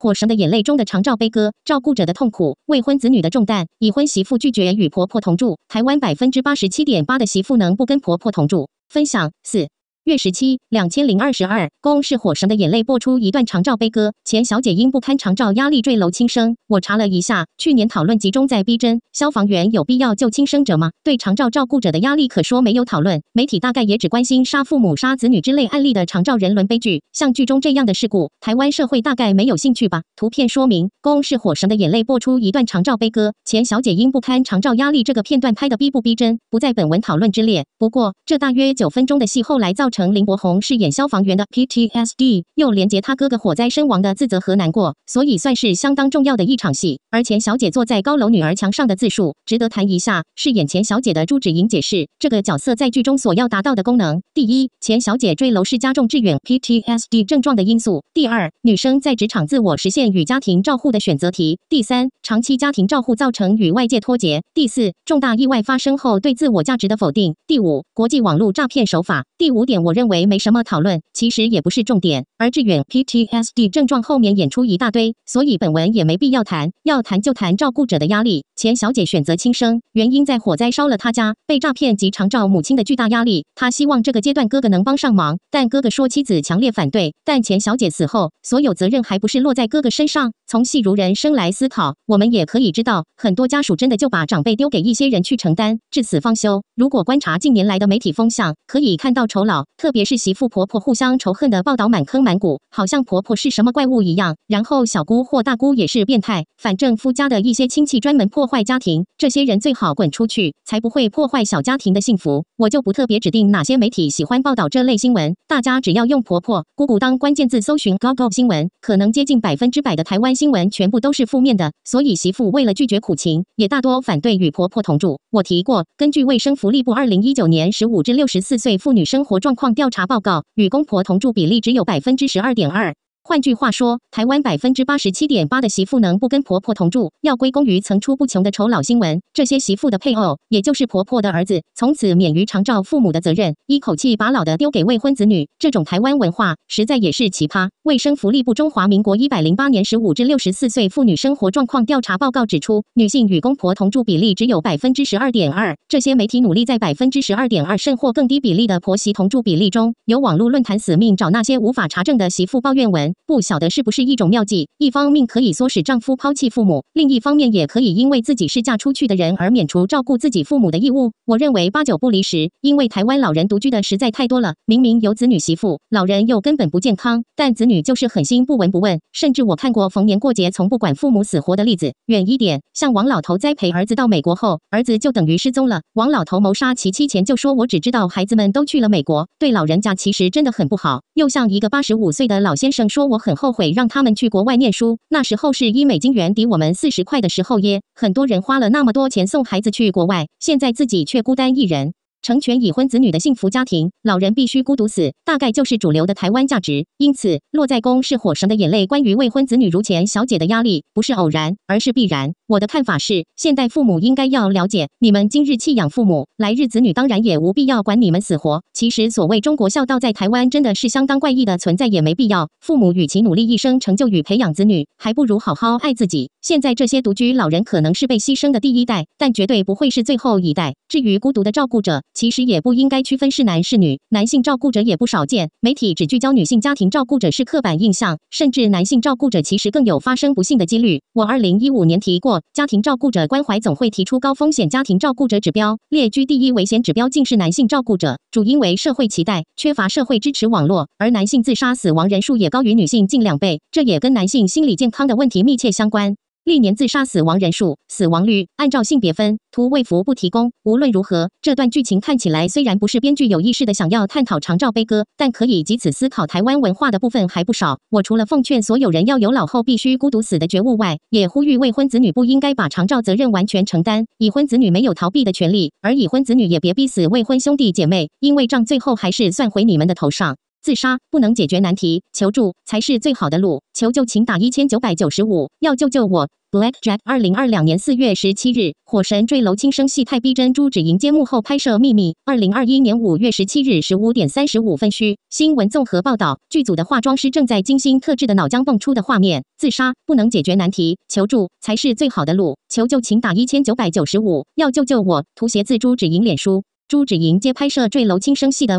《火神的眼泪》中的长照悲歌，照顾者的痛苦，未婚子女的重担，已婚媳妇拒绝与婆婆同住。台湾百分之八十七点八的媳妇能不跟婆婆同住？分享四。月十七，两千零二十二，公是火神的眼泪播出一段长照悲歌，前小姐因不堪长照压力坠楼轻生。我查了一下，去年讨论集中在逼真，消防员有必要救轻生者吗？对长照照顾者的压力，可说没有讨论。媒体大概也只关心杀父母、杀子女之类案例的长照人伦悲剧，像剧中这样的事故，台湾社会大概没有兴趣吧。图片说明：公是火神的眼泪播出一段长照悲歌，前小姐因不堪长照压力。这个片段拍的逼不逼真，不在本文讨论之列。不过，这大约九分钟的戏后来造成。林柏宏饰演消防员的 PTSD，又连接他哥哥火灾身亡的自责和难过，所以算是相当重要的一场戏。而钱小姐坐在高楼女儿墙上的自述值得谈一下，饰演钱小姐的朱芷莹解释这个角色在剧中所要达到的功能：第一，钱小姐坠楼是加重致远 PTSD 症状的因素；第二，女生在职场自我实现与家庭照护的选择题；第三，长期家庭照护造成与外界脱节；第四，重大意外发生后对自我价值的否定；第五，国际网络诈骗手法。第五点。我认为没什么讨论，其实也不是重点。而致远 PTSD 症状后面演出一大堆，所以本文也没必要谈，要谈就谈照顾者的压力。钱小姐选择轻生，原因在火灾烧了她家，被诈骗及长照母亲的巨大压力。她希望这个阶段哥哥能帮上忙，但哥哥说妻子强烈反对。但钱小姐死后，所有责任还不是落在哥哥身上？从戏如人生来思考，我们也可以知道，很多家属真的就把长辈丢给一些人去承担，至死方休。如果观察近年来的媒体风向，可以看到，丑老，特别是媳妇婆婆互相仇恨的报道满坑满谷，好像婆婆是什么怪物一样。然后小姑或大姑也是变态，反正夫家的一些亲戚专门破坏家庭，这些人最好滚出去，才不会破坏小家庭的幸福。我就不特别指定哪些媒体喜欢报道这类新闻，大家只要用“婆婆”“姑姑”当关键字搜寻 Google 新闻，可能接近百分之百的台湾新闻全部都是负面的。所以媳妇为了拒绝苦情，也大多反对与婆婆同住。我提过，根据卫生服。力部二零一九年十五至六十四岁妇女生活状况调查报告，与公婆同住比例只有百分之十二点二。换句话说，台湾百分之八十七点八的媳妇能不跟婆婆同住，要归功于层出不穷的丑老新闻。这些媳妇的配偶，也就是婆婆的儿子，从此免于常照父母的责任，一口气把老的丢给未婚子女。这种台湾文化实在也是奇葩。卫生福利部中华民国一百零八年十五至六十四岁妇女生活状况调查报告指出，女性与公婆同住比例只有百分之十二点二。这些媒体努力在百分之十二点二甚或更低比例的婆媳同住比例中，有网络论坛死命找那些无法查证的媳妇抱怨文。不晓得是不是一种妙计。一方面可以唆使丈夫抛弃父母，另一方面也可以因为自己是嫁出去的人而免除照顾自己父母的义务。我认为八九不离十，因为台湾老人独居的实在太多了。明明有子女媳妇，老人又根本不健康，但子女就是狠心不闻不问，甚至我看过逢年过节从不管父母死活的例子。远一点，像王老头栽培儿子到美国后，儿子就等于失踪了。王老头谋杀其妻前就说：“我只知道孩子们都去了美国。”对老人家其实真的很不好。又像一个八十五岁的老先生说。我很后悔让他们去国外念书，那时候是一美金元抵我们四十块的时候耶，很多人花了那么多钱送孩子去国外，现在自己却孤单一人。成全已婚子女的幸福家庭，老人必须孤独死，大概就是主流的台湾价值。因此，落在公是火神的眼泪。关于未婚子女如前小姐的压力，不是偶然，而是必然。我的看法是，现代父母应该要了解，你们今日弃养父母，来日子女当然也无必要管你们死活。其实，所谓中国孝道在台湾真的是相当怪异的存在，也没必要。父母与其努力一生成就与培养子女，还不如好好爱自己。现在这些独居老人可能是被牺牲的第一代，但绝对不会是最后一代。至于孤独的照顾者，其实也不应该区分是男是女，男性照顾者也不少见。媒体只聚焦女性家庭照顾者是刻板印象，甚至男性照顾者其实更有发生不幸的几率。我二零一五年提过，家庭照顾者关怀总会提出高风险家庭照顾者指标，列居第一危险指标，竟是男性照顾者，主因为社会期待缺乏社会支持网络，而男性自杀死亡人数也高于女性近两倍，这也跟男性心理健康的问题密切相关。历年自杀死亡人数、死亡率按照性别分图为服不提供。无论如何，这段剧情看起来虽然不是编剧有意识的想要探讨长照悲歌，但可以及此思考台湾文化的部分还不少。我除了奉劝所有人要有老后必须孤独死的觉悟外，也呼吁未婚子女不应该把长照责任完全承担，已婚子女没有逃避的权利，而已婚子女也别逼死未婚兄弟姐妹，因为账最后还是算回你们的头上。自杀不能解决难题，求助才是最好的路。求救请打一千九百九十五，要救救我。Blackjack 二零二两年四月十七日，火神坠楼轻生戏太逼真，朱芷莹接幕后拍摄秘密。二零二一年五月十七日十五点三十五分虚。新闻综合报道，剧组的化妆师正在精心特制的脑浆蹦出的画面。自杀不能解决难题，求助才是最好的路。求救请打一千九百九十五，要救救我。图邪自朱芷莹脸书，朱芷莹接拍摄坠楼轻生戏的。